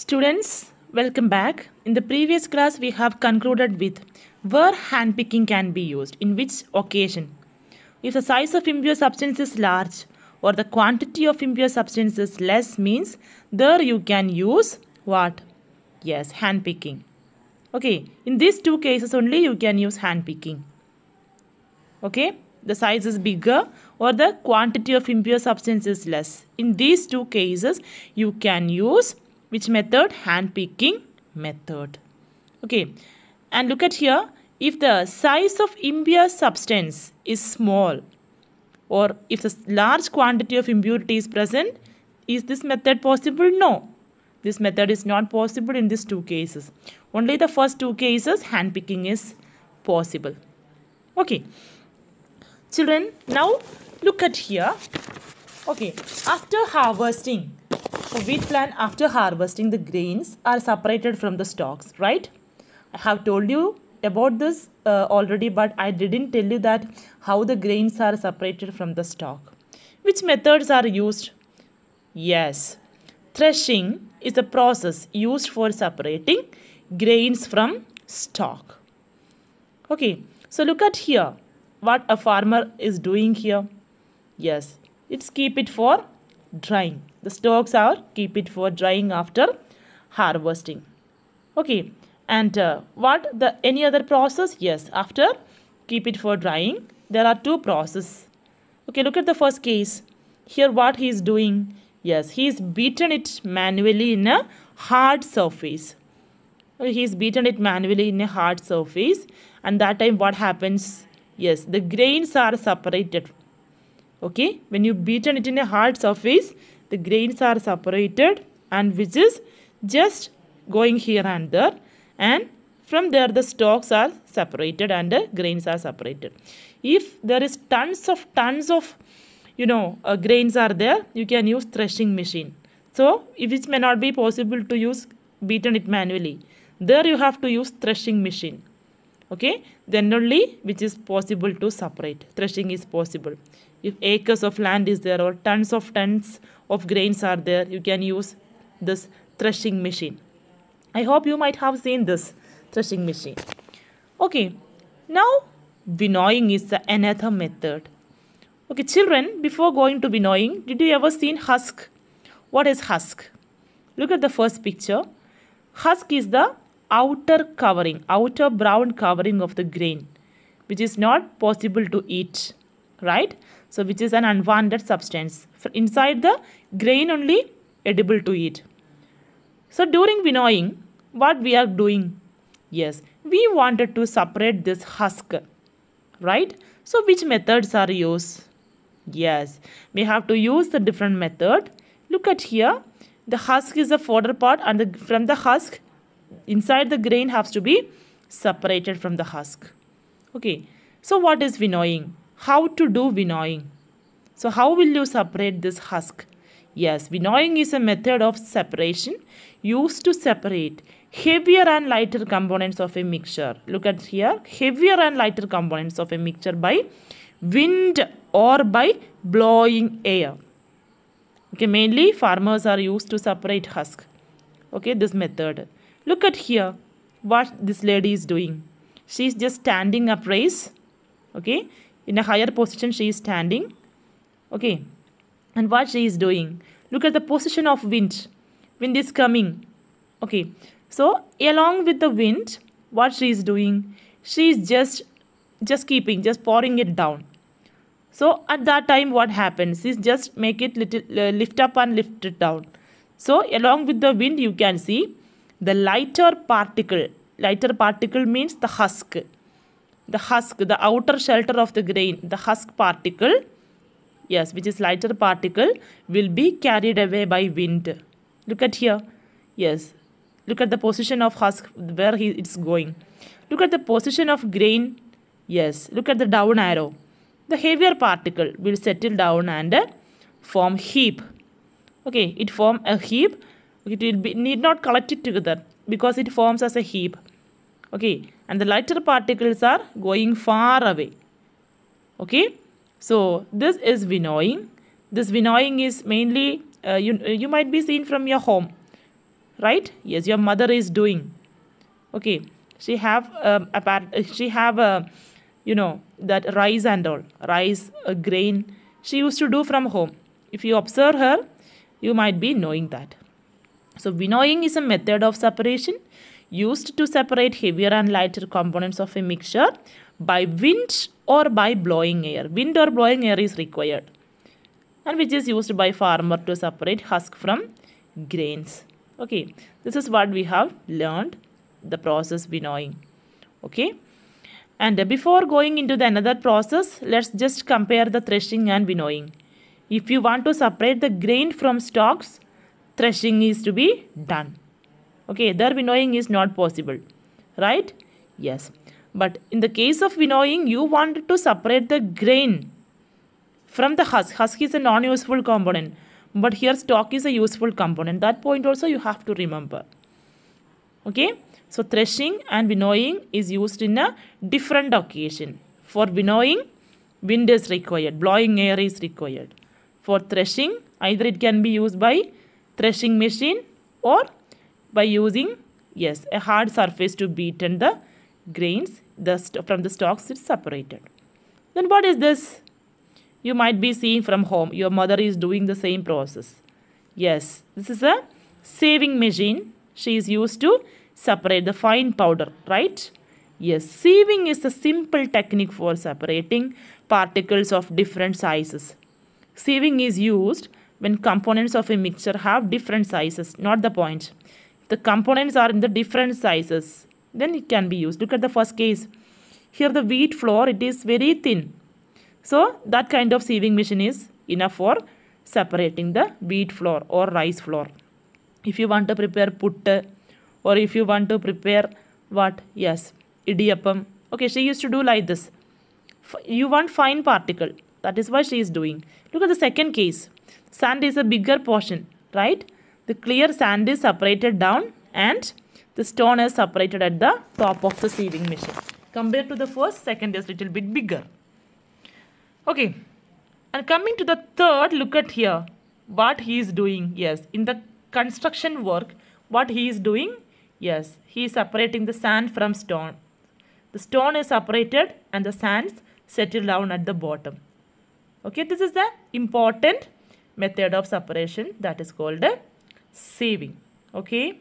Students, welcome back. In the previous class, we have concluded with where handpicking can be used, in which occasion. If the size of impure substance is large or the quantity of impure substance is less means there you can use what? Yes, handpicking. Okay, in these two cases only you can use handpicking. Okay, the size is bigger or the quantity of impure substance is less. In these two cases you can use which method hand picking method okay and look at here if the size of impure substance is small or if a large quantity of impurity is present is this method possible no this method is not possible in these two cases only the first two cases hand picking is possible okay children now look at here okay after harvesting wheat plant after harvesting the grains are separated from the stalks, right? I have told you about this uh, already but I didn't tell you that how the grains are separated from the stalk. Which methods are used? Yes, threshing is a process used for separating grains from stalk. Okay, so look at here what a farmer is doing here. Yes, it's keep it for drying. The stalks are keep it for drying after harvesting. Okay. And uh, what the any other process? Yes, after keep it for drying. There are two process. Okay, look at the first case. Here what he is doing? Yes, he is beaten it manually in a hard surface. he is beaten it manually in a hard surface and that time what happens? Yes, the grains are separated okay when you beaten it in a hard surface the grains are separated and which is just going here and there and from there the stalks are separated and the grains are separated if there is tons of tons of you know uh, grains are there you can use threshing machine so if it may not be possible to use beaten it manually there you have to use threshing machine okay then only which is possible to separate threshing is possible if acres of land is there or tons of tons of grains are there you can use this threshing machine i hope you might have seen this threshing machine okay now winnowing is the another method okay children before going to winnowing did you ever seen husk what is husk look at the first picture husk is the outer covering outer brown covering of the grain which is not possible to eat right so which is an unwanted substance. For inside the grain only edible to eat. So during winnowing, what we are doing? Yes, we wanted to separate this husk, right? So which methods are used? Yes, we have to use the different method. Look at here, the husk is the fodder part and the, from the husk, inside the grain has to be separated from the husk. Okay, so what is winnowing? how to do winnowing. So how will you separate this husk? Yes, winnowing is a method of separation used to separate heavier and lighter components of a mixture. Look at here, heavier and lighter components of a mixture by wind or by blowing air. Okay, mainly farmers are used to separate husk. Okay, this method. Look at here what this lady is doing. She is just standing upraise. Okay, in a higher position she is standing okay and what she is doing look at the position of wind wind is coming okay so along with the wind what she is doing she is just just keeping just pouring it down so at that time what happens is just make it little uh, lift up and lift it down so along with the wind you can see the lighter particle lighter particle means the husk the husk, the outer shelter of the grain, the husk particle, yes, which is lighter particle, will be carried away by wind. Look at here. Yes. Look at the position of husk, where he, it's going. Look at the position of grain. Yes. Look at the down arrow. The heavier particle will settle down and uh, form heap. Okay, it form a heap. It will be, need not collect it together because it forms as a heap okay and the lighter particles are going far away okay so this is winnowing this winnowing is mainly uh, you, uh, you might be seen from your home right yes your mother is doing okay she have um, a part, uh, she have a uh, you know that rice and all rice a grain she used to do from home if you observe her you might be knowing that so winnowing is a method of separation used to separate heavier and lighter components of a mixture by wind or by blowing air. Wind or blowing air is required and which is used by farmer to separate husk from grains. Okay, this is what we have learned the process winnowing. Okay, and before going into the another process, let's just compare the threshing and winnowing. If you want to separate the grain from stalks, threshing is to be done okay there winnowing is not possible right yes but in the case of winnowing you want to separate the grain from the husk husk is a non-useful component but here stalk is a useful component that point also you have to remember okay so threshing and winnowing is used in a different occasion for winnowing wind is required blowing air is required for threshing either it can be used by threshing machine or by using yes a hard surface to beaten the grains the from the stalks it's separated then what is this you might be seeing from home your mother is doing the same process yes this is a saving machine she is used to separate the fine powder right yes sieving is a simple technique for separating particles of different sizes sieving is used when components of a mixture have different sizes not the point the components are in the different sizes then it can be used look at the first case here the wheat flour it is very thin so that kind of sieving machine is enough for separating the wheat flour or rice flour if you want to prepare put or if you want to prepare what yes idiyappam okay she used to do like this you want fine particle that is why she is doing look at the second case sand is a bigger portion right the clear sand is separated down and the stone is separated at the top of the sieving machine. Compared to the first, second is little bit bigger. Okay. And coming to the third, look at here. What he is doing. Yes. In the construction work, what he is doing? Yes. He is separating the sand from stone. The stone is separated and the sands settle down at the bottom. Okay. This is the important method of separation that is called a saving ok